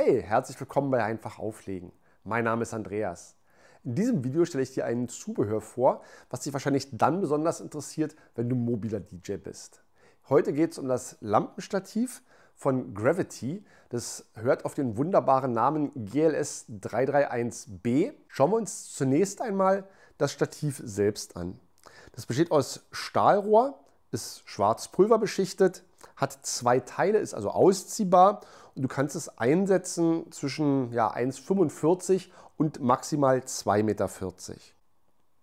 Hey, herzlich willkommen bei Einfach Auflegen. Mein Name ist Andreas. In diesem Video stelle ich dir ein Zubehör vor, was dich wahrscheinlich dann besonders interessiert, wenn du mobiler DJ bist. Heute geht es um das Lampenstativ von Gravity. Das hört auf den wunderbaren Namen GLS 331B. Schauen wir uns zunächst einmal das Stativ selbst an. Das besteht aus Stahlrohr, ist schwarz pulverbeschichtet, hat zwei Teile, ist also ausziehbar und du kannst es einsetzen zwischen ja, 1,45 und maximal 2,40 Meter.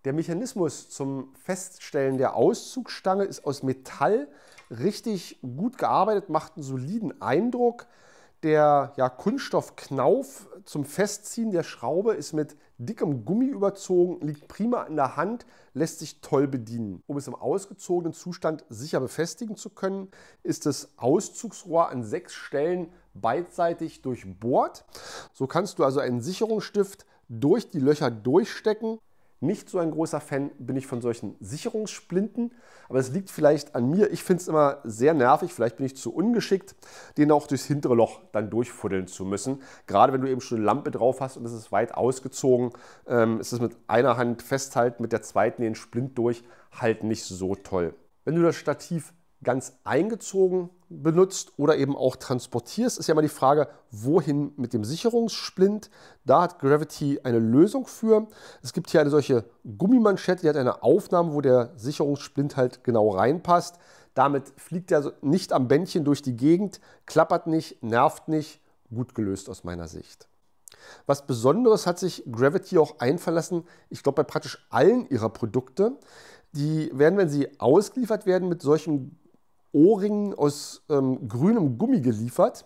Der Mechanismus zum Feststellen der Auszugstange ist aus Metall richtig gut gearbeitet, macht einen soliden Eindruck. Der ja, Kunststoffknauf zum Festziehen der Schraube ist mit dickem Gummi überzogen, liegt prima in der Hand, lässt sich toll bedienen. Um es im ausgezogenen Zustand sicher befestigen zu können, ist das Auszugsrohr an sechs Stellen beidseitig durchbohrt. So kannst du also einen Sicherungsstift durch die Löcher durchstecken nicht so ein großer Fan bin ich von solchen Sicherungssplinten, aber es liegt vielleicht an mir. Ich finde es immer sehr nervig, vielleicht bin ich zu ungeschickt, den auch durchs hintere Loch dann durchfuddeln zu müssen. Gerade wenn du eben schon eine Lampe drauf hast und es ist weit ausgezogen, ähm, ist es mit einer Hand festhalten, mit der zweiten den Splint durch, halt nicht so toll. Wenn du das Stativ ganz eingezogen benutzt oder eben auch transportierst, ist ja immer die Frage, wohin mit dem Sicherungssplint. Da hat Gravity eine Lösung für. Es gibt hier eine solche Gummimanschette, die hat eine Aufnahme, wo der Sicherungssplint halt genau reinpasst. Damit fliegt er nicht am Bändchen durch die Gegend, klappert nicht, nervt nicht. Gut gelöst aus meiner Sicht. Was Besonderes hat sich Gravity auch einverlassen, ich glaube bei praktisch allen ihrer Produkte. Die werden, wenn sie ausgeliefert werden, mit solchen Ohrringen aus ähm, grünem Gummi geliefert.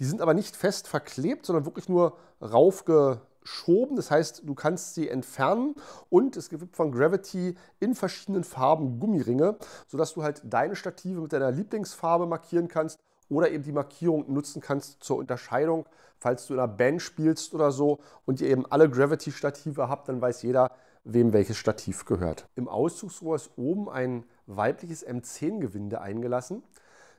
Die sind aber nicht fest verklebt, sondern wirklich nur raufgeschoben. Das heißt, du kannst sie entfernen und es gibt von Gravity in verschiedenen Farben Gummiringe, sodass du halt deine Stative mit deiner Lieblingsfarbe markieren kannst oder eben die Markierung nutzen kannst zur Unterscheidung. Falls du in einer Band spielst oder so und ihr eben alle Gravity-Stative habt, dann weiß jeder, wem welches Stativ gehört. Im Auszugsrohr ist oben ein weibliches M10-Gewinde eingelassen.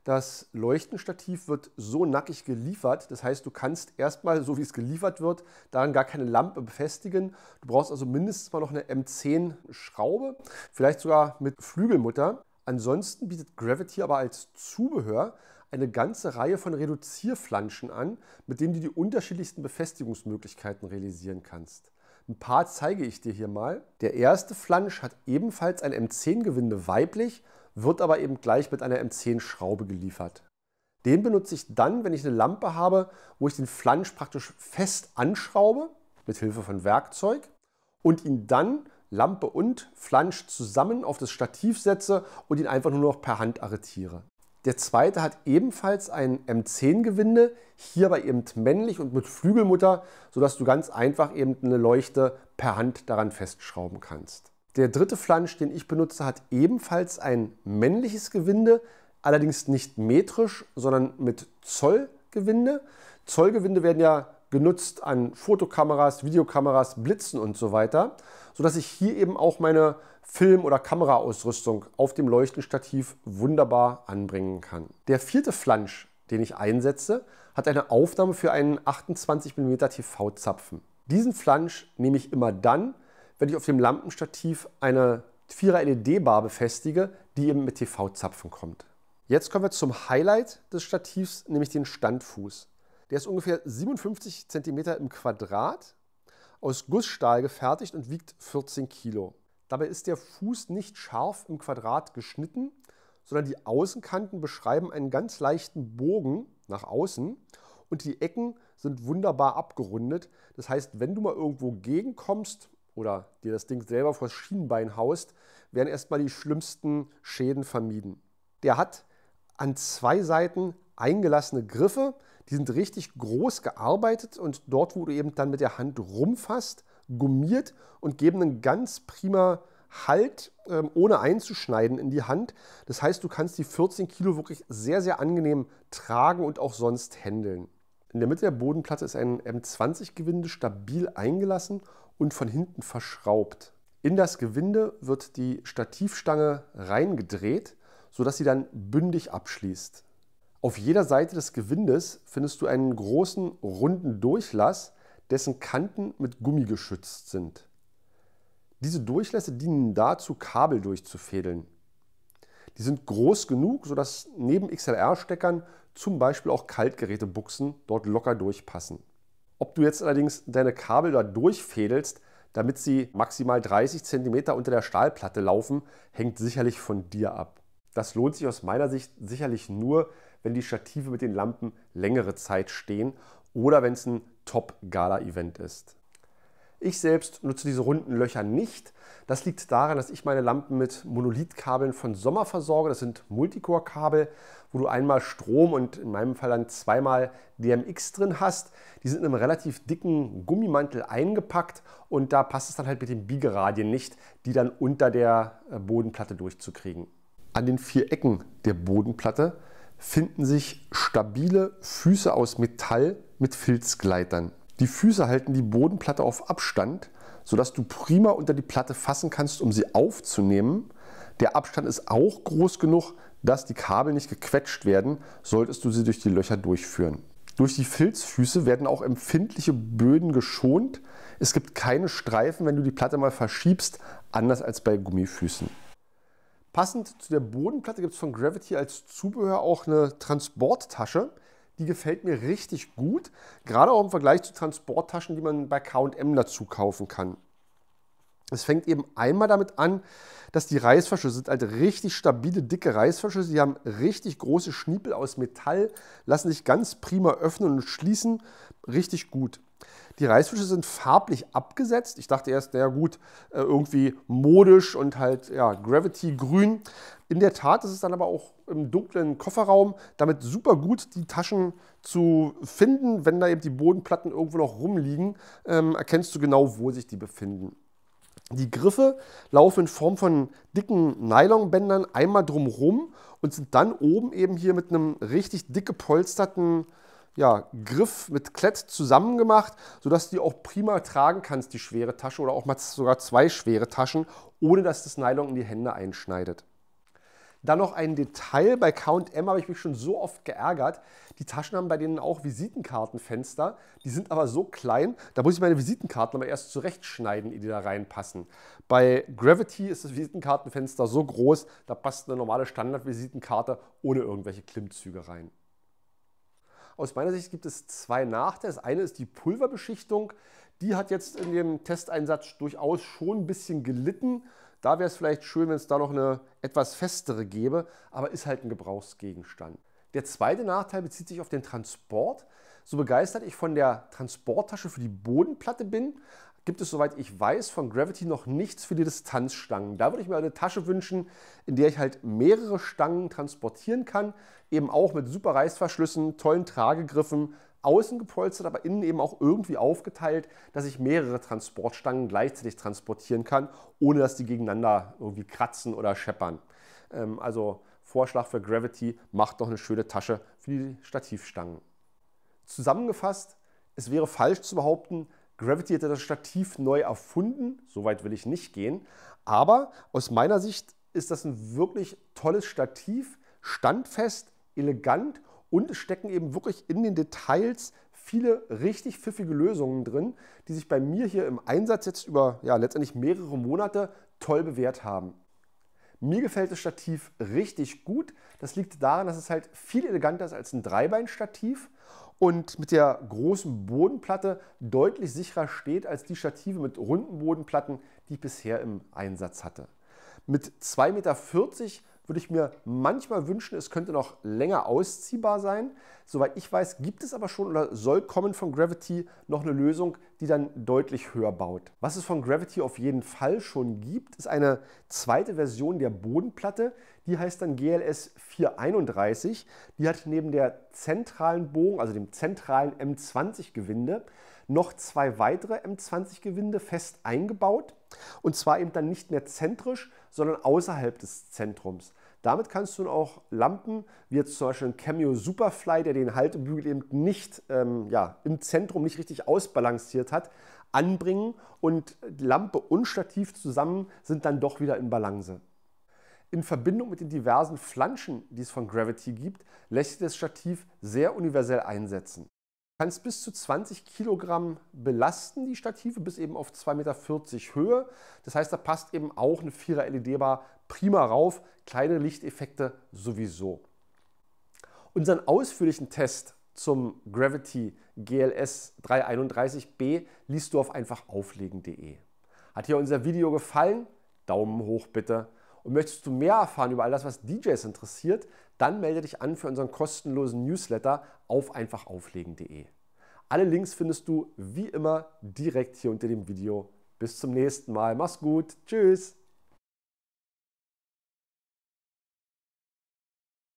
Das Leuchtenstativ wird so nackig geliefert, das heißt, du kannst erstmal, so wie es geliefert wird, daran gar keine Lampe befestigen. Du brauchst also mindestens mal noch eine M10-Schraube, vielleicht sogar mit Flügelmutter. Ansonsten bietet Gravity aber als Zubehör eine ganze Reihe von Reduzierflanschen an, mit denen du die unterschiedlichsten Befestigungsmöglichkeiten realisieren kannst. Ein paar zeige ich dir hier mal. Der erste Flansch hat ebenfalls ein M10-Gewinde weiblich, wird aber eben gleich mit einer M10-Schraube geliefert. Den benutze ich dann, wenn ich eine Lampe habe, wo ich den Flansch praktisch fest anschraube, mit Hilfe von Werkzeug, und ihn dann Lampe und Flansch zusammen auf das Stativ setze und ihn einfach nur noch per Hand arretiere. Der zweite hat ebenfalls ein M10-Gewinde, hierbei eben männlich und mit Flügelmutter, sodass du ganz einfach eben eine Leuchte per Hand daran festschrauben kannst. Der dritte Flansch, den ich benutze, hat ebenfalls ein männliches Gewinde, allerdings nicht metrisch, sondern mit Zollgewinde. Zollgewinde werden ja genutzt an Fotokameras, Videokameras, Blitzen und so weiter, sodass ich hier eben auch meine Film- oder Kameraausrüstung auf dem Leuchtenstativ wunderbar anbringen kann. Der vierte Flansch, den ich einsetze, hat eine Aufnahme für einen 28 mm TV-Zapfen. Diesen Flansch nehme ich immer dann, wenn ich auf dem Lampenstativ eine 4er LED-Bar befestige, die eben mit TV-Zapfen kommt. Jetzt kommen wir zum Highlight des Stativs, nämlich den Standfuß. Der ist ungefähr 57 cm im Quadrat, aus Gussstahl gefertigt und wiegt 14 Kilo. Dabei ist der Fuß nicht scharf im Quadrat geschnitten, sondern die Außenkanten beschreiben einen ganz leichten Bogen nach außen und die Ecken sind wunderbar abgerundet. Das heißt, wenn du mal irgendwo gegenkommst oder dir das Ding selber vor das Schienbein haust, werden erstmal die schlimmsten Schäden vermieden. Der hat an zwei Seiten eingelassene Griffe, die sind richtig groß gearbeitet und dort, wo du eben dann mit der Hand rumfasst, gummiert und geben einen ganz prima Halt, ähm, ohne einzuschneiden in die Hand. Das heißt, du kannst die 14 Kilo wirklich sehr, sehr angenehm tragen und auch sonst handeln. In der Mitte der Bodenplatte ist ein M20-Gewinde stabil eingelassen und von hinten verschraubt. In das Gewinde wird die Stativstange reingedreht, sodass sie dann bündig abschließt. Auf jeder Seite des Gewindes findest du einen großen runden Durchlass, dessen Kanten mit Gummi geschützt sind. Diese Durchlässe dienen dazu, Kabel durchzufädeln. Die sind groß genug, sodass neben XLR-Steckern zum Beispiel auch Kaltgerätebuchsen dort locker durchpassen. Ob du jetzt allerdings deine Kabel da durchfädelst, damit sie maximal 30 cm unter der Stahlplatte laufen, hängt sicherlich von dir ab. Das lohnt sich aus meiner Sicht sicherlich nur, wenn die Stative mit den Lampen längere Zeit stehen oder wenn es ein Top-Gala-Event ist. Ich selbst nutze diese runden Löcher nicht. Das liegt daran, dass ich meine Lampen mit Monolithkabeln von Sommer versorge. Das sind Multicore-Kabel, wo du einmal Strom und in meinem Fall dann zweimal DMX drin hast. Die sind in einem relativ dicken Gummimantel eingepackt und da passt es dann halt mit den Biegeradien nicht, die dann unter der äh, Bodenplatte durchzukriegen. An den vier Ecken der Bodenplatte finden sich stabile Füße aus Metall mit Filzgleitern. Die Füße halten die Bodenplatte auf Abstand, sodass du prima unter die Platte fassen kannst, um sie aufzunehmen. Der Abstand ist auch groß genug, dass die Kabel nicht gequetscht werden, solltest du sie durch die Löcher durchführen. Durch die Filzfüße werden auch empfindliche Böden geschont. Es gibt keine Streifen, wenn du die Platte mal verschiebst, anders als bei Gummifüßen. Passend zu der Bodenplatte gibt es von Gravity als Zubehör auch eine Transporttasche. Die gefällt mir richtig gut, gerade auch im Vergleich zu Transporttaschen, die man bei KM dazu kaufen kann. Es fängt eben einmal damit an, dass die Reißverschlüsse sind halt richtig stabile, dicke Reißverschlüsse. Die haben richtig große Schniepel aus Metall, lassen sich ganz prima öffnen und schließen. Richtig gut. Die Reißfische sind farblich abgesetzt. Ich dachte erst, naja gut, äh, irgendwie modisch und halt ja, Gravity-grün. In der Tat ist es dann aber auch im dunklen Kofferraum damit super gut, die Taschen zu finden. Wenn da eben die Bodenplatten irgendwo noch rumliegen, ähm, erkennst du genau, wo sich die befinden. Die Griffe laufen in Form von dicken Nylonbändern einmal drumrum und sind dann oben eben hier mit einem richtig dick gepolsterten ja, Griff mit Klett zusammen gemacht, sodass du die auch prima tragen kannst, die schwere Tasche oder auch mal sogar zwei schwere Taschen, ohne dass das Nylon in die Hände einschneidet. Dann noch ein Detail, bei Count M habe ich mich schon so oft geärgert, die Taschen haben bei denen auch Visitenkartenfenster, die sind aber so klein, da muss ich meine Visitenkarten aber erst zurechtschneiden, die da reinpassen. Bei Gravity ist das Visitenkartenfenster so groß, da passt eine normale Standard-Visitenkarte ohne irgendwelche Klimmzüge rein. Aus meiner Sicht gibt es zwei Nachteile. Das eine ist die Pulverbeschichtung. Die hat jetzt in dem Testeinsatz durchaus schon ein bisschen gelitten. Da wäre es vielleicht schön, wenn es da noch eine etwas festere gäbe, aber ist halt ein Gebrauchsgegenstand. Der zweite Nachteil bezieht sich auf den Transport. So begeistert ich von der Transporttasche für die Bodenplatte bin, gibt es, soweit ich weiß, von Gravity noch nichts für die Distanzstangen. Da würde ich mir eine Tasche wünschen, in der ich halt mehrere Stangen transportieren kann, eben auch mit super Reißverschlüssen, tollen Tragegriffen, außen gepolstert, aber innen eben auch irgendwie aufgeteilt, dass ich mehrere Transportstangen gleichzeitig transportieren kann, ohne dass die gegeneinander irgendwie kratzen oder scheppern. Ähm, also Vorschlag für Gravity, macht doch eine schöne Tasche für die Stativstangen. Zusammengefasst, es wäre falsch zu behaupten, Gravity hätte das Stativ neu erfunden, soweit will ich nicht gehen, aber aus meiner Sicht ist das ein wirklich tolles Stativ, standfest, elegant und es stecken eben wirklich in den Details viele richtig pfiffige Lösungen drin, die sich bei mir hier im Einsatz jetzt über ja, letztendlich mehrere Monate toll bewährt haben. Mir gefällt das Stativ richtig gut. Das liegt daran, dass es halt viel eleganter ist als ein Dreibeinstativ und mit der großen Bodenplatte deutlich sicherer steht als die Stative mit runden Bodenplatten, die ich bisher im Einsatz hatte. Mit 2,40 Meter würde ich mir manchmal wünschen, es könnte noch länger ausziehbar sein. Soweit ich weiß, gibt es aber schon oder soll kommen von Gravity noch eine Lösung, die dann deutlich höher baut. Was es von Gravity auf jeden Fall schon gibt, ist eine zweite Version der Bodenplatte. Die heißt dann GLS 431. Die hat neben der zentralen Bogen, also dem zentralen M20-Gewinde, noch zwei weitere M20-Gewinde fest eingebaut. Und zwar eben dann nicht mehr zentrisch, sondern außerhalb des Zentrums. Damit kannst du auch Lampen, wie jetzt zum Beispiel ein Cameo Superfly, der den Haltebügel eben nicht ähm, ja, im Zentrum nicht richtig ausbalanciert hat, anbringen und Lampe und Stativ zusammen sind dann doch wieder in Balance. In Verbindung mit den diversen Flanschen, die es von Gravity gibt, lässt sich das Stativ sehr universell einsetzen kannst bis zu 20 Kilogramm belasten, die Stative, bis eben auf 2,40 Meter Höhe. Das heißt, da passt eben auch eine 4er LED-Bar prima rauf, kleine Lichteffekte sowieso. Unseren ausführlichen Test zum Gravity GLS 331B liest du auf einfachauflegen.de. Hat dir unser Video gefallen? Daumen hoch bitte. Und möchtest du mehr erfahren über all das, was DJs interessiert, dann melde dich an für unseren kostenlosen Newsletter auf einfachauflegen.de. Alle Links findest du wie immer direkt hier unter dem Video. Bis zum nächsten Mal. Mach's gut. Tschüss.